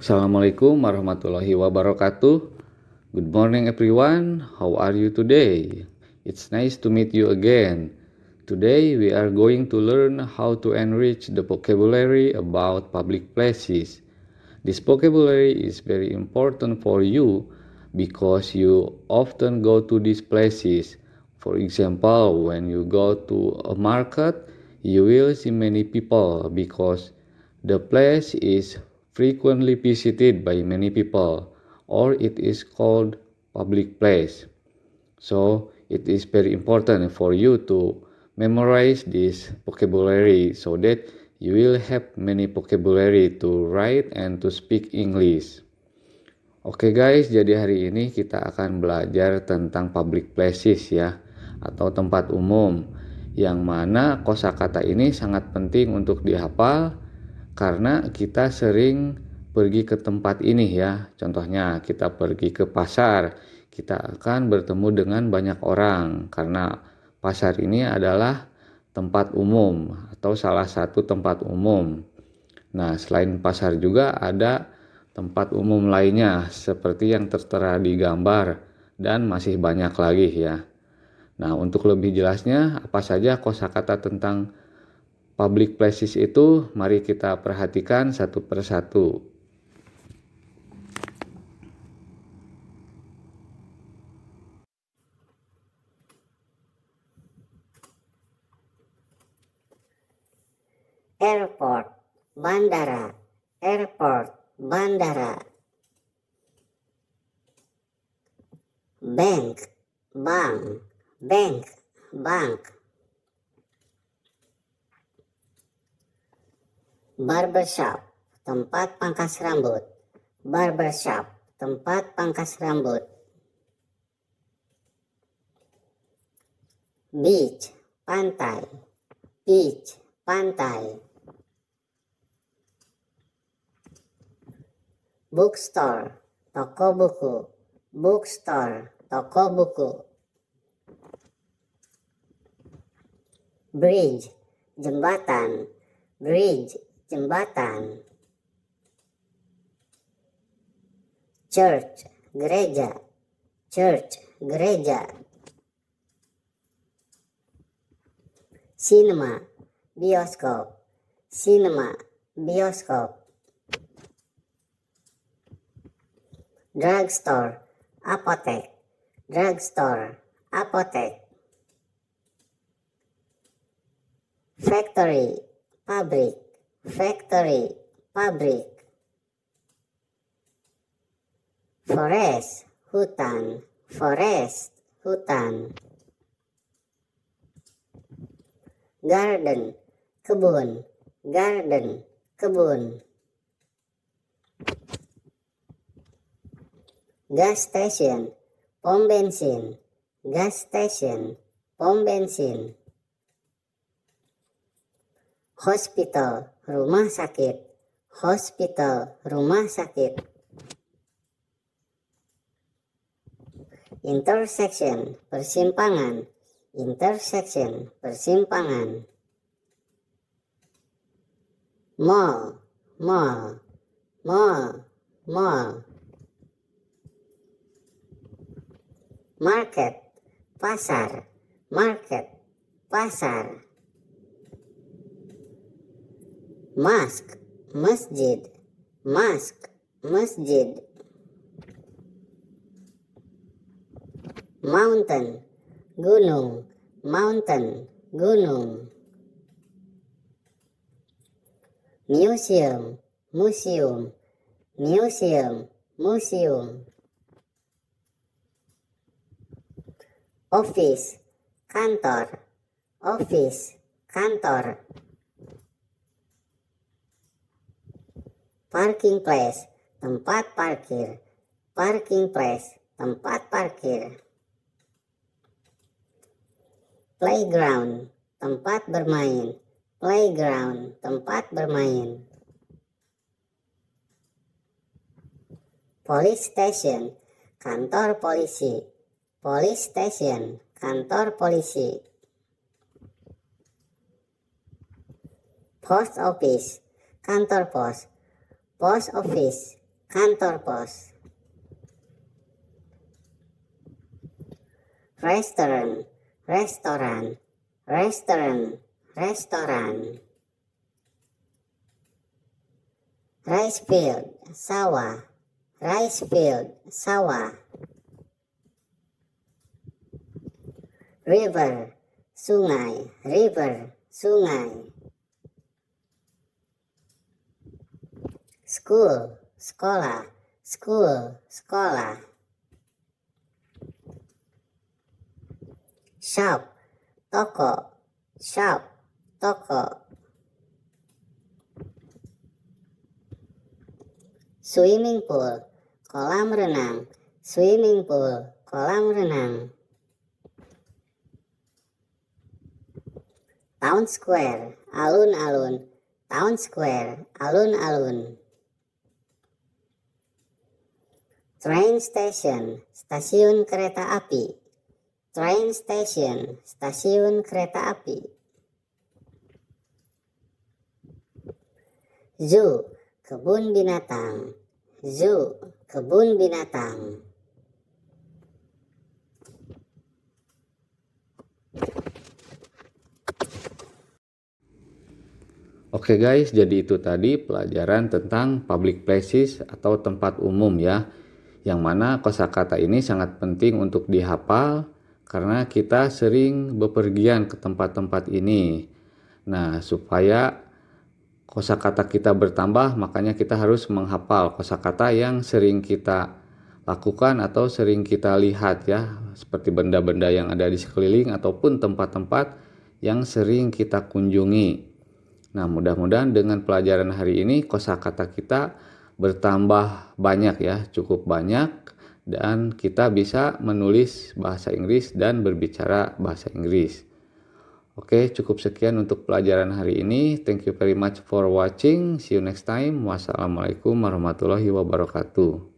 Assalamualaikum warahmatullahi wabarakatuh. Good morning everyone. How are you today? It's nice to meet you again. Today we are going to learn how to enrich the vocabulary about public places. This vocabulary is very important for you because you often go to these places. For example, when you go to a market, you will see many people because the place is frequently visited by many people, or it is called public place. So it is very important for you to memorize this vocabulary so that you will have many vocabulary to write and to speak English. Oke okay guys, jadi hari ini kita akan belajar tentang public places ya, atau tempat umum, yang mana kosakata ini sangat penting untuk dihafal karena kita sering pergi ke tempat ini ya. Contohnya kita pergi ke pasar, kita akan bertemu dengan banyak orang karena pasar ini adalah tempat umum atau salah satu tempat umum. Nah, selain pasar juga ada tempat umum lainnya seperti yang tertera di gambar dan masih banyak lagi ya. Nah, untuk lebih jelasnya apa saja kosakata tentang public places itu mari kita perhatikan satu persatu. Airport, bandara, airport, bandara. Bank, bank, bank, bank. barbershop, tempat pangkas rambut, barbershop, tempat pangkas rambut. Beach, pantai, beach, pantai. Bookstore, toko buku, bookstore, toko buku. Bridge, jembatan, bridge, jembatan, church, gereja, church, gereja, cinema, bioskop, cinema, bioskop, drugstore, apotek, drugstore, apotek, factory, pabrik, factory, pabrik, forest, hutan, forest, hutan, garden, kebun, garden, kebun. Gas station, pom bensin, gas station, pom bensin hospital, rumah sakit, hospital, rumah sakit. Intersection, persimpangan, intersection, persimpangan. Mall, mall, mall, mall. Market, pasar, market, pasar. Mask, masjid, mask, masjid, mountain gunung mountain gunung museum museum museum museum office kantor office kantor parking place, tempat parkir, parking place, tempat parkir. Playground, tempat bermain, playground, tempat bermain. Police station, kantor polisi, police station, kantor polisi. Post office, kantor pos, Post office, kantor pos. Restaurant, restoran, restaurant restoran. Rice field, sawah, rice field, sawah. River, sungai, river, sungai. school, sekolah, school, sekolah. Shop, toko, shop, toko. Swimming pool, kolam renang, swimming pool, kolam renang. Town Square, alun-alun, Town Square, alun-alun. Train station, stasiun kereta api. Train station, stasiun kereta api. Zoo, kebun binatang. Zoo, kebun binatang. Oke guys, jadi itu tadi pelajaran tentang public places atau tempat umum ya yang mana kosakata ini sangat penting untuk dihafal karena kita sering bepergian ke tempat-tempat ini. Nah, supaya kosakata kita bertambah, makanya kita harus menghafal kosakata yang sering kita lakukan atau sering kita lihat ya, seperti benda-benda yang ada di sekeliling ataupun tempat-tempat yang sering kita kunjungi. Nah, mudah-mudahan dengan pelajaran hari ini kosakata kita bertambah banyak ya, cukup banyak dan kita bisa menulis bahasa Inggris dan berbicara bahasa Inggris. Oke, cukup sekian untuk pelajaran hari ini. Thank you very much for watching. See you next time. Wassalamualaikum warahmatullahi wabarakatuh.